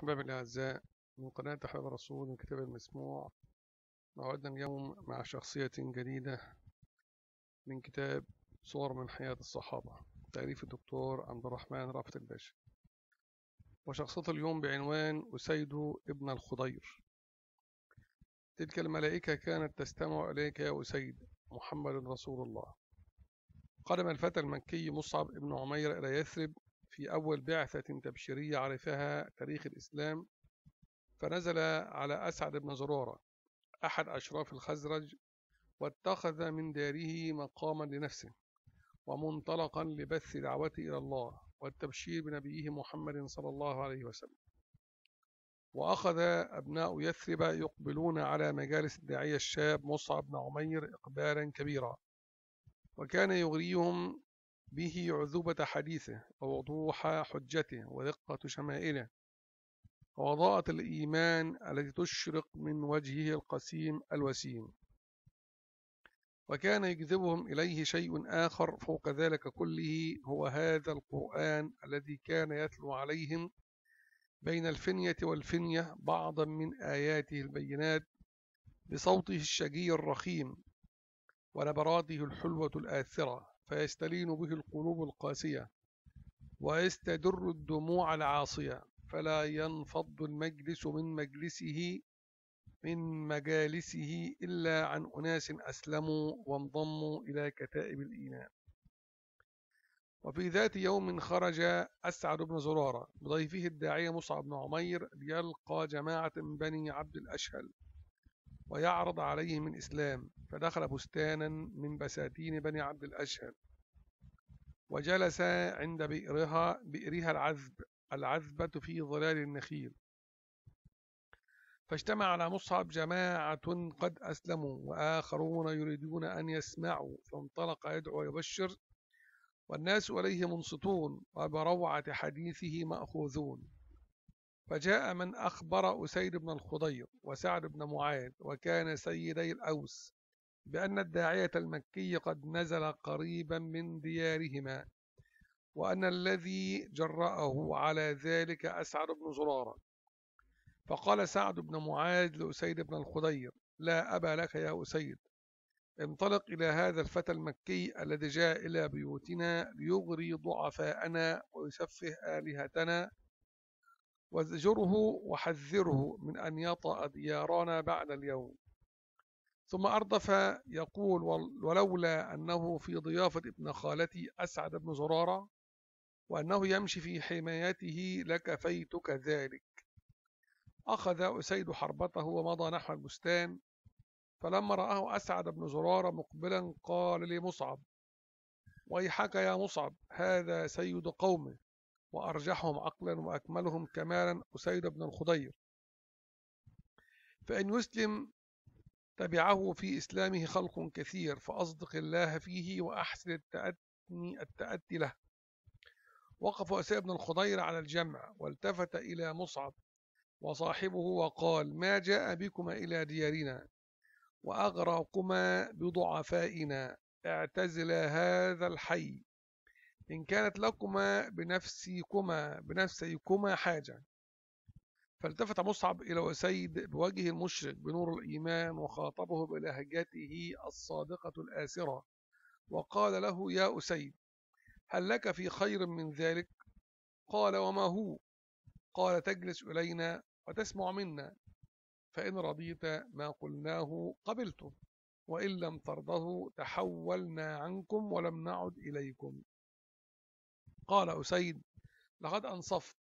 أحبابي الأعزاء من قناة أحباب الرسول من كتاب المسموع موعدنا اليوم مع شخصية جديدة من كتاب صور من حياة الصحابة تأليف الدكتور عبد الرحمن رافت الباشا وشخصية اليوم بعنوان أسيد ابن الخضير تلك الملائكة كانت تستمع إليك يا أسيد محمد رسول الله قدم الفتى المكي مصعب ابن عمير إلى يثرب في أول بعثة تبشيرية عرفها تاريخ الإسلام فنزل على أسعد بن زرارة أحد أشراف الخزرج واتخذ من داره مقاما لنفسه ومنطلقا لبث دعوته إلى الله والتبشير بنبيه محمد صلى الله عليه وسلم وأخذ أبناء يثرب يقبلون على مجالس الداعية الشاب مصعب بن عمير إقبالا كبيرا وكان يغريهم به عذوبة حديثه ووضوح حجته ودقة شمائله وضاءة الإيمان التي تشرق من وجهه القسيم الوسيم وكان يجذبهم إليه شيء آخر فوق ذلك كله هو هذا القرآن الذي كان يتلو عليهم بين الفنية والفنية بعضا من آياته البينات بصوته الشجي الرخيم ونبراته الحلوة الآثرة فيستلين به القلوب القاسية ويستدر الدموع العاصية فلا ينفض المجلس من مجلسه من مجالسه إلا عن أناس أسلموا وانضموا إلى كتائب الإيمان وفي ذات يوم خرج أسعد بن زرارة بضيفه الداعية مصعب بن عمير ليلقى جماعة من بني عبد الأشهل ويعرض عليهم الإسلام فدخل بستانا من بساتين بني عبد الأشهل وجلس عند بئرها بئرها العذب العذبة في ظلال النخيل فاجتمع على مصعب جماعة قد أسلموا وآخرون يريدون أن يسمعوا فانطلق يدعو ويبشر والناس إليه منصتون وبروعة حديثه مأخوذون فجاء من أخبر أسيد بن الخضير وسعد بن معاذ وكان سيدي الأوس بأن الداعية المكي قد نزل قريبا من ديارهما وأن الذي جرأه على ذلك أسعد بن زرارة فقال سعد بن معاذ لأسيد بن الخضير لا أبا لك يا أسيد انطلق إلى هذا الفتى المكي الذي جاء إلى بيوتنا ليغري ضعفاءنا ويسفه آلهتنا وازجره وحذره من أن يطأ ديارنا بعد اليوم ثم أردف يقول ولولا أنه في ضيافة ابن خالتي أسعد بن زرارة وأنه يمشي في حمايته لكفيتك ذلك أخذ أسيد حربته ومضى نحو البستان فلما رآه أسعد بن زرارة مقبلا قال لمصعب ويحك يا مصعب هذا سيد قومه وأرجحهم عقلا وأكملهم كمالا أسيد بن الخضير فإن يسلم تبعه في إسلامه خلق كثير فأصدق الله فيه وأحسن التأتي, التأتي له وقف أسيد بن الخضير على الجمع والتفت إلى مصعب وصاحبه وقال ما جاء بكما إلى ديارنا وأغرقما بضعفائنا اعتزلا هذا الحي إن كانت لكما بنفسكما بنفسيكما حاجة فالتفت مصعب إلى وسيد بوجه المشرق بنور الإيمان وخاطبه بلهجته الصادقة الآسرة وقال له يا أسيد هل لك في خير من ذلك؟ قال وما هو؟ قال تجلس إلينا وتسمع منا فإن رضيت ما قلناه قبلته وإن لم ترضه تحولنا عنكم ولم نعد إليكم قال أسيد لقد أنصفت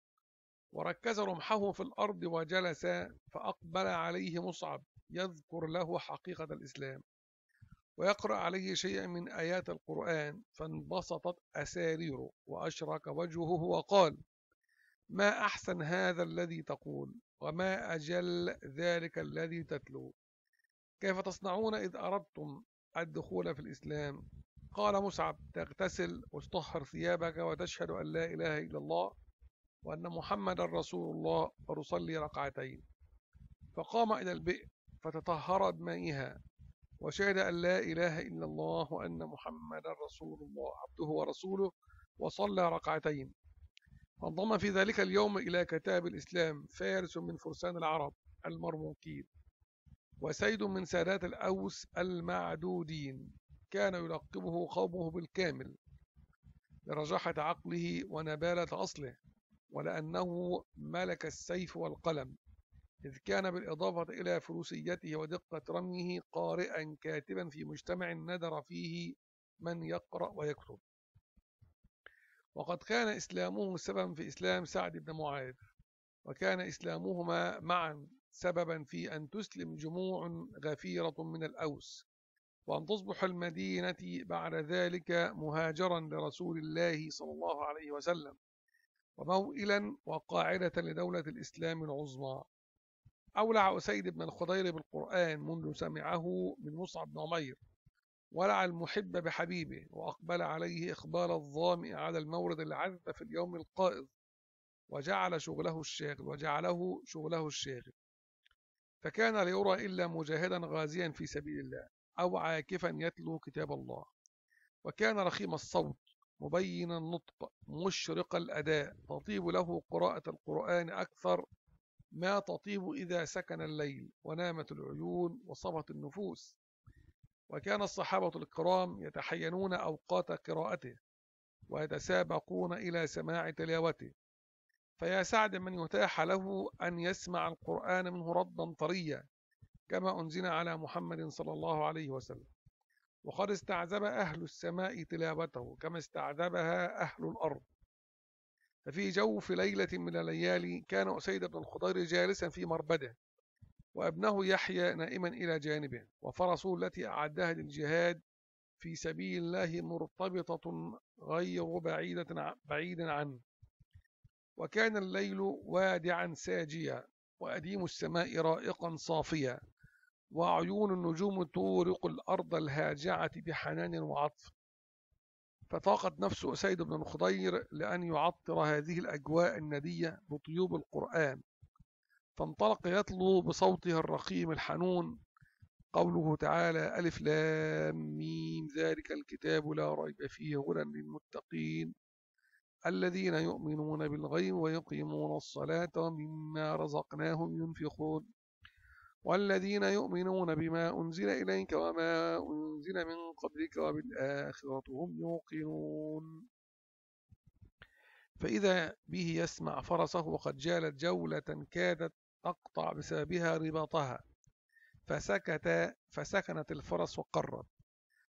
وركز رمحه في الأرض وجلس فأقبل عليه مصعب يذكر له حقيقة الإسلام ويقرأ عليه شيئا من آيات القرآن فانبسطت أساريره وأشرق وجهه وقال ما أحسن هذا الذي تقول وما أجل ذلك الذي تتلو كيف تصنعون إذ أردتم الدخول في الإسلام قال مصعب تغتسل وتطهر ثيابك وتشهد أن لا إله إلا الله وأن محمدا رسول الله وتصلي ركعتين فقام إلى البئر فتطهر بمائها وشهد أن لا إله إلا الله وأن محمدا رسول الله عبده ورسوله وصلى ركعتين فانضم في ذلك اليوم إلى كتاب الإسلام فارس من فرسان العرب المرموكين وسيد من سادات الأوس المعدودين كان يلقبه قومه بالكامل لرجاحة عقله ونبالة أصله ولأنه ملك السيف والقلم إذ كان بالإضافة إلى فروسيته ودقة رميه قارئا كاتبا في مجتمع ندر فيه من يقرأ ويكتب وقد كان إسلامه سببا في إسلام سعد بن معاذ وكان إسلامهما معا سببا في أن تسلم جموع غفيرة من الأوس وأن تصبح المدينة بعد ذلك مهاجرا لرسول الله صلى الله عليه وسلم وموئلا وقاعدة لدولة الإسلام العظمى أولع أسيد بن الخضير بالقرآن منذ سمعه من مصعب بن عمير ولع المحب بحبيبه وأقبل عليه إقبال الظامئ على المورد العذب في اليوم القائض وجعل شغله الشاغل وجعله شغله الشاغل فكان ليرى إلا مجاهدا غازيا في سبيل الله أو عاكفا يتلو كتاب الله وكان رخيم الصوت مبين النطق مشرق الأداء تطيب له قراءة القرآن أكثر ما تطيب إذا سكن الليل ونامت العيون وصفت النفوس وكان الصحابة الكرام يتحينون أوقات قراءته ويتسابقون إلى سماع تلاوته فيا سعد من يتاح له أن يسمع القرآن منه ردا طريا كما أنزل على محمد صلى الله عليه وسلم وقد استعذب أهل السماء تلاوته كما استعذبها أهل الأرض ففي جوف ليلة من الليالي كان أسيد بن الخضير جالسا في مربده وابنه يحيى نائما إلى جانبه وفرسه التي أعدها للجهاد في سبيل الله مرتبطة غير بعيدة بعيدا عنه وكان الليل وادعا ساجيا وأديم السماء رائقا صافيا وعيون النجوم تورق الأرض الهاجعة بحنان وعطف فطاقت نفس أسيد بن خضير لأن يعطر هذه الأجواء الندية بطيوب القرآن فانطلق يتلو بصوته الرقيم الحنون قوله تعالى ألف لام ميم ذلك الكتاب لا ريب فيه هدى للمتقين الذين يؤمنون بالغيب ويقيمون الصلاة ومما رزقناهم ينفقون والذين يؤمنون بما أنزل إليك وما أنزل من قبلك وبالآخرة هم يوقنون فإذا به يسمع فرسه وقد جالت جولة كادت تقطع بسببها رباطها فسكت فسكنت الفرس وقرت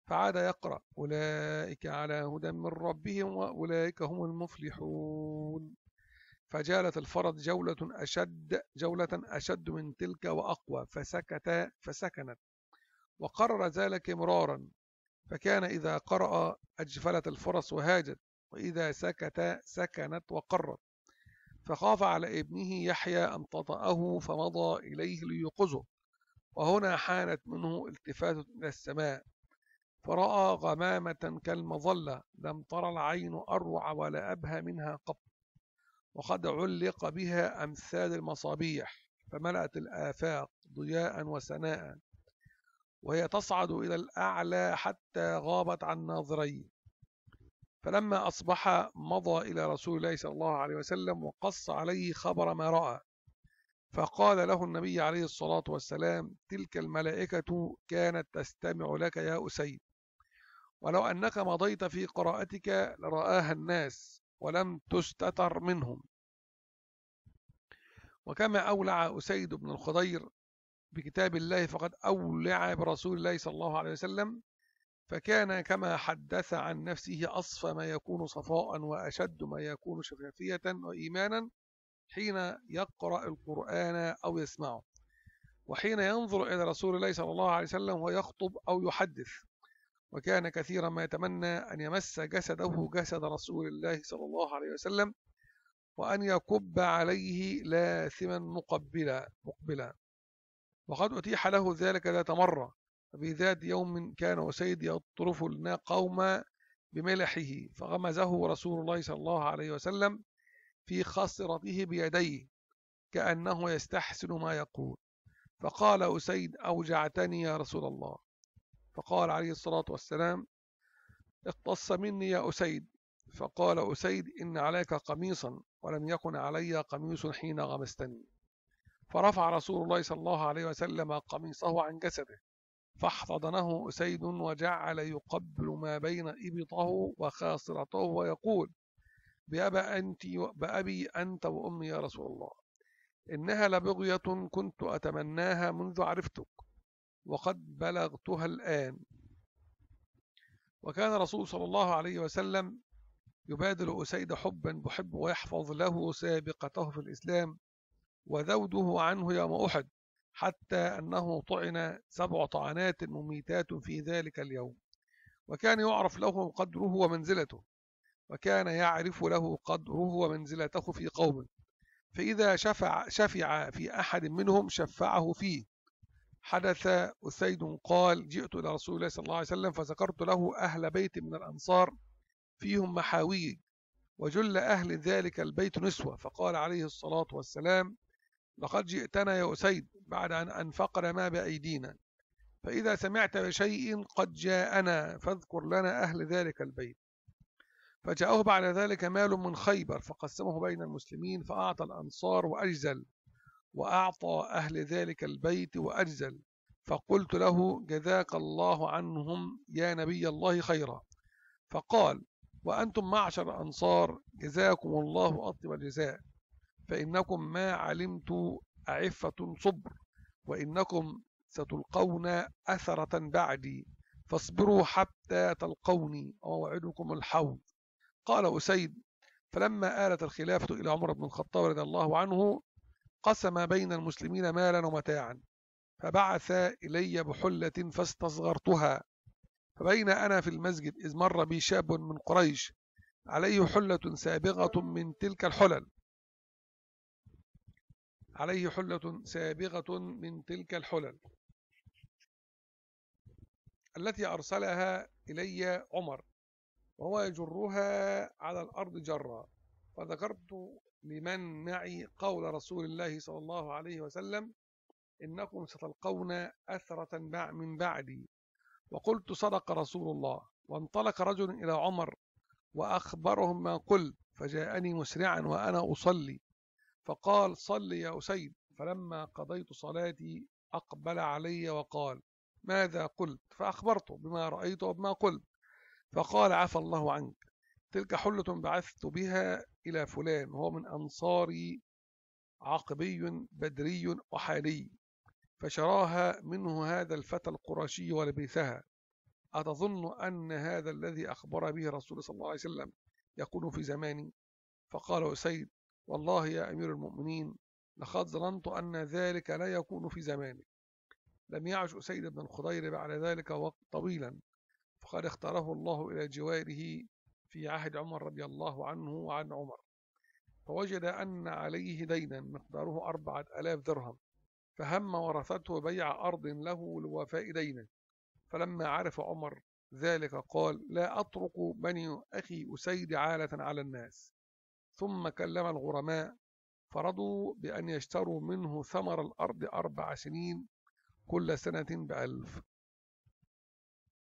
فعاد يقرأ أولئك على هدى من ربهم وأولئك هم المفلحون فجالت الفرد جولة أشد جولة أشد من تلك وأقوى فسكت فسكنت وقرر ذلك مرارا فكان إذا قرأ أجفلت الفرس وهاجت وإذا سكت سكنت وقرت فخاف على ابنه يحيى أن تطأه فمضى إليه ليوقظه وهنا حانت منه التفات إلى السماء فرأى غمامة كالمظلة لم ترى العين أروع ولا أبهى منها قط وقد علق بها أمثال المصابيح فملأت الآفاق ضياء وسناء وهي تصعد إلى الأعلى حتى غابت عن ناظريه فلما أصبح مضى إلى رسول الله صلى الله عليه وسلم وقص عليه خبر ما رأى فقال له النبي عليه الصلاة والسلام تلك الملائكة كانت تستمع لك يا أسيد ولو أنك مضيت في قراءتك لرآها الناس ولم تستتر منهم وكما أولع أسيد بن الخضير بكتاب الله فقد أولع برسول الله صلى الله عليه وسلم فكان كما حدث عن نفسه أصفى ما يكون صفاء وأشد ما يكون شفافية وإيمانا حين يقرأ القرآن أو يسمعه وحين ينظر إلى رسول الله صلى الله عليه وسلم ويخطب أو يحدث وكان كثيرا ما يتمنى أن يمس جسده جسد رسول الله صلى الله عليه وسلم وأن يكب عليه لاثما مقبلا مقبلا وقد أتيح له ذلك ذات مرة ففي ذات يوم كان أسيد يطرف لنا قوما بملحه فغمزه رسول الله صلى الله عليه وسلم في خصرته بيديه كأنه يستحسن ما يقول فقال أسيد أوجعتني يا رسول الله فقال عليه الصلاة والسلام اقتص مني يا أسيد فقال أسيد إن عليك قميصا ولم يكن علي قميص حين غمستني فرفع رسول الله صلى الله عليه وسلم قميصه عن جسده فاحتضنه أسيد وجعل يقبل ما بين إبطه وخاصرته ويقول بأبا أنت بأبي أنت وأمي يا رسول الله إنها لبغية كنت أتمناها منذ عرفتك وقد بلغتها الآن وكان رسول صلى الله عليه وسلم يبادل أسيد حبا بحب ويحفظ له سابقته في الإسلام وذوده عنه يوم أحد حتى أنه طعن سبع طعنات مميتات في ذلك اليوم وكان يعرف له قدره ومنزلته وكان يعرف له قدره ومنزلته في قومه فإذا شفع, شفع في أحد منهم شفعه فيه حدث أسيد قال جئت إلى رسول الله صلى الله عليه وسلم فذكرت له أهل بيت من الأنصار فيهم محاويج وجل أهل ذلك البيت نسوة فقال عليه الصلاة والسلام لقد جئتنا يا أسيد بعد أن أنفقنا ما بأيدينا فإذا سمعت بشيء قد جاءنا فاذكر لنا أهل ذلك البيت فجاءه بعد ذلك مال من خيبر فقسمه بين المسلمين فأعطى الأنصار وأجزل وأعطى أهل ذلك البيت وأجزل فقلت له جزاك الله عنهم يا نبي الله خيرا فقال وأنتم معشر أنصار جزاكم الله أطيب الجزاء فإنكم ما علمت أعفة صبر وإنكم ستلقون أثرة بعدي فاصبروا حتى تلقوني أوعدكم الحوض قال أسيد فلما آلت الخلافة إلى عمر بن الخطاب رضي الله عنه قسم بين المسلمين مالا ومتاعا فبعث إلي بحلة فاستصغرتها فبين أنا في المسجد إذ مر بي شاب من قريش عليه حلة سابغة من تلك الحلل عليه حلة سابغة من تلك الحلل التي أرسلها إلي عمر وهو يجرها على الأرض جرا فذكرت لمن معي قول رسول الله صلى الله عليه وسلم إنكم ستلقون أثرة من بعدي وقلت صدق رسول الله وانطلق رجل إلى عمر وأخبرهم ما قلت فجاءني مسرعا وأنا أصلي فقال صلي يا أسيد فلما قضيت صلاتي أقبل علي وقال ماذا قلت فأخبرته بما رأيت وبما قلت فقال عفى الله عنك تلك حلة بعثت بها إلى فلان وهو من أنصاري عقبي بدري وحالي فشراها منه هذا الفتى القرشي ولبسها أتظن أن هذا الذي أخبر به رسول صلى الله عليه وسلم يكون في زماني فقال أسيد والله يا أمير المؤمنين لقد ظننت أن ذلك لا يكون في زمانك لم يعش أسيد بن الخضير بعد ذلك وقت طويلا فقد اختاره الله إلى جواره في عهد عمر رضي الله عنه وعن عمر فوجد أن عليه دينا مقداره أربعة ألاف درهم فهم ورثته بيع أرض له لوفاء دينه فلما عرف عمر ذلك قال لا أطرق بني أخي أسيد عالة على الناس ثم كلم الغرماء فرضوا بأن يشتروا منه ثمر الأرض أربع سنين كل سنة بألف